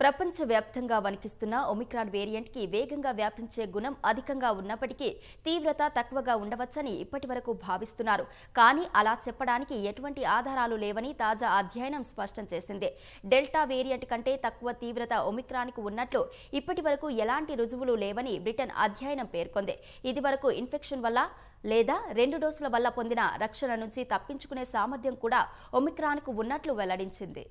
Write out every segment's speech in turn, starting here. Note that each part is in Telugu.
ప్రపంచవ్యాప్తంగా వణికిస్తున్న ఒమిక్రాన్ వేరియంట్కి వేగంగా వ్యాపించే గుణం అధికంగా ఉన్నప్పటికీ తీవ్రత తక్కువగా ఉండవచ్చని ఇప్పటి వరకు భావిస్తున్నారు కానీ అలా చెప్పడానికి ఎటువంటి ఆధారాలు లేవని తాజా అధ్యయనం స్పష్టం చేసింది డెల్టా వేరియంట్ కంటే తక్కువ తీవ్రత ఒమిక్రాన్కు ఉన్నట్లు ఇప్పటి వరకు ఎలాంటి రుజువులు లేవని బ్రిటన్ అధ్యయనం పేర్కొంది ఇది వరకు ఇన్ఫెక్షన్ వల్ల లేదా రెండు డోసుల వల్ల పొందిన రక్షణ నుంచి తప్పించుకునే సామర్థ్యం కూడా ఒమిక్రాన్కు ఉన్నట్లు వెల్లడించింది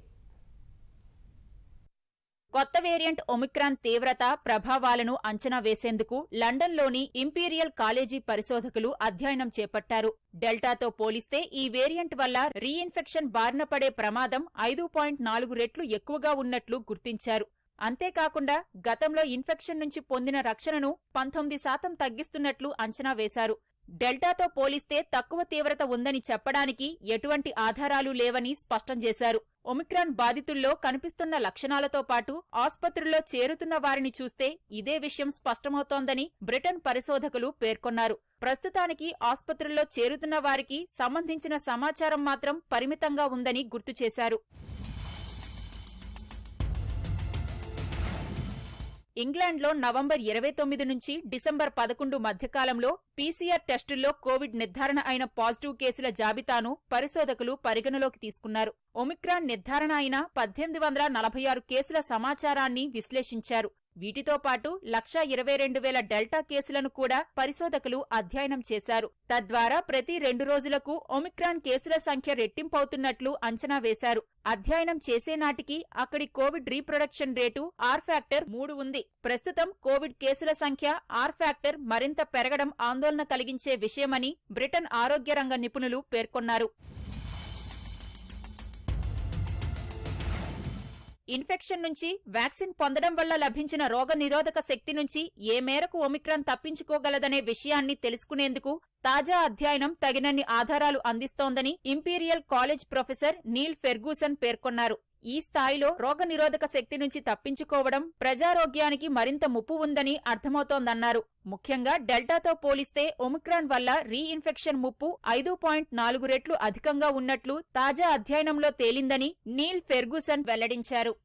కొత్త వేరియంట్ ఒమిక్రాన్ తీవ్రత ప్రభావాలను అంచనా వేసేందుకు లండన్లోని ఇంపీరియల్ కాలేజీ పరిశోధకులు అధ్యయనం చేపట్టారు డెల్టాతో పోలిస్తే ఈ వేరియంట్ వల్ల రీఇన్ఫెక్షన్ బారిన పడే ప్రమాదం ఐదు పాయింట్ నాలుగు రెట్లు ఎక్కువగా ఉన్నట్లు గుర్తించారు అంతేకాకుండా గతంలో ఇన్ఫెక్షన్ నుంచి పొందిన రక్షణను పంతొమ్మిది శాతం తగ్గిస్తున్నట్లు అంచనా వేశారు డెల్టాతో పోలిస్తే తక్కువ తీవ్రత ఉందని చెప్పడానికి ఎటువంటి ఆధారాలు లేవని స్పష్టం చేశారు ఒమిక్రాన్ బాధితుల్లో కనిపిస్తున్న లక్షణాలతో పాటు ఆస్పత్రుల్లో చేరుతున్న వారిని చూస్తే ఇదే విషయం స్పష్టమవుతోందని బ్రిటన్ పరిశోధకులు పేర్కొన్నారు ప్రస్తుతానికి ఆస్పత్రుల్లో చేరుతున్న వారికి సంబంధించిన సమాచారం మాత్రం పరిమితంగా ఉందని గుర్తు చేశారు ఇంగ్లాండ్లో నవంబర్ ఇరవై తొమ్మిది నుంచి డిసెంబర్ పదకొండు మధ్యకాలంలో పీసీఆర్ టెస్టుల్లో కోవిడ్ నిర్ధారణ అయిన పాజిటివ్ కేసుల జాబితాను పరిశోధకులు పరిగణలోకి తీసుకున్నారు ఒమిక్రాన్ నిర్ధారణ అయిన పద్దెనిమిది వందల నలభై ఆరు కేసుల సమాచారాన్ని విశ్లేషించారు వీటితో పాటు లక్షా ఇరవై రెండు వేల డెల్టా కేసులను కూడా పరిశోధకులు అధ్యయనం చేశారు తద్వారా ప్రతి రెండు రోజులకు ఒమిక్రాన్ కేసుల సంఖ్య రెట్టింపవుతున్నట్లు అంచనా వేశారు అధ్యయనం చేసేనాటికి అక్కడి covid reproduction rate R factor మూడు ఉంది ప్రస్తుతం కోవిడ్ కేసుల సంఖ్య ఆర్ ఫ్యాక్టర్ మరింత పెరగడం ఆందోళన కలిగించే విషయమని బ్రిటన్ ఆరోగ్య రంగ నిపుణులు పేర్కొన్నారు ఇన్ఫెక్షన్ నుంచి వ్యాక్సిన్ పొందడం వల్ల లభించిన రోగనిరోధక శక్తి నుంచి ఏ మేరకు ఒమిక్రాన్ తప్పించుకోగలదనే విషయాన్ని తెలుసుకునేందుకు తాజా అధ్యయనం తగినన్ని ఆధారాలు అందిస్తోందని Imperial College professor Neil Ferguson పేర్కొన్నారు ఈ స్థాయిలో రోగనిరోధక శక్తి నుంచి తప్పించుకోవడం ప్రజారోగ్యానికి మరింత ముప్పు ఉందని అర్థమవుతోందన్నారు ముఖ్యంగా డెల్టాతో పోలిస్తే ఒమిక్రాన్ వల్ల రీఇన్ఫెక్షన్ ముప్పు ఐదు పాయింట్ నాలుగు రెట్లు అధికంగా ఉన్నట్లు తాజా అధ్యయనంలో తేలిందని నీల్ ఫెర్గూసన్ వెల్లడించారు